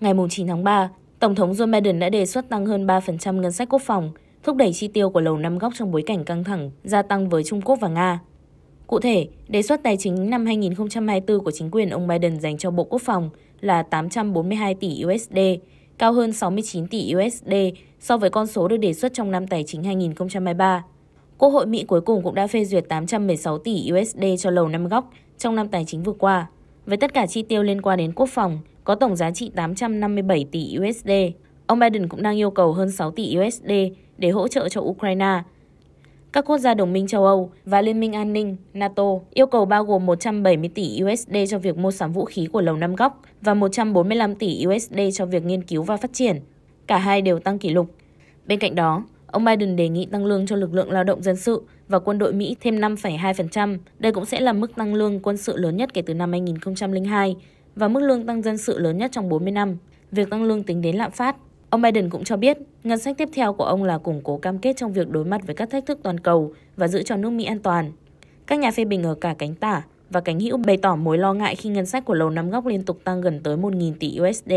Ngày 9 tháng 3, Tổng thống Joe Biden đã đề xuất tăng hơn 3% ngân sách quốc phòng, thúc đẩy chi tiêu của Lầu Năm Góc trong bối cảnh căng thẳng gia tăng với Trung Quốc và Nga. Cụ thể, đề xuất tài chính năm 2024 của chính quyền ông Biden dành cho Bộ Quốc phòng là 842 tỷ USD, cao hơn 69 tỷ USD so với con số được đề xuất trong năm tài chính 2023. Quốc hội Mỹ cuối cùng cũng đã phê duyệt 816 tỷ USD cho Lầu Năm Góc trong năm tài chính vừa qua. Với tất cả chi tiêu liên quan đến quốc phòng, có tổng giá trị 857 tỷ USD. Ông Biden cũng đang yêu cầu hơn 6 tỷ USD để hỗ trợ cho Ukraine. Các quốc gia đồng minh châu Âu và Liên minh An ninh NATO yêu cầu bao gồm 170 tỷ USD cho việc mua sắm vũ khí của Lầu Năm Góc và 145 tỷ USD cho việc nghiên cứu và phát triển. Cả hai đều tăng kỷ lục. Bên cạnh đó, ông Biden đề nghị tăng lương cho lực lượng lao động dân sự và quân đội Mỹ thêm 5,2%. Đây cũng sẽ là mức tăng lương quân sự lớn nhất kể từ năm 2002 và mức lương tăng dân sự lớn nhất trong 40 năm. Việc tăng lương tính đến lạm phát. Ông Biden cũng cho biết, ngân sách tiếp theo của ông là củng cố cam kết trong việc đối mặt với các thách thức toàn cầu và giữ cho nước Mỹ an toàn. Các nhà phê bình ở cả cánh tả và cánh hữu bày tỏ mối lo ngại khi ngân sách của Lầu Năm Góc liên tục tăng gần tới 1.000 tỷ USD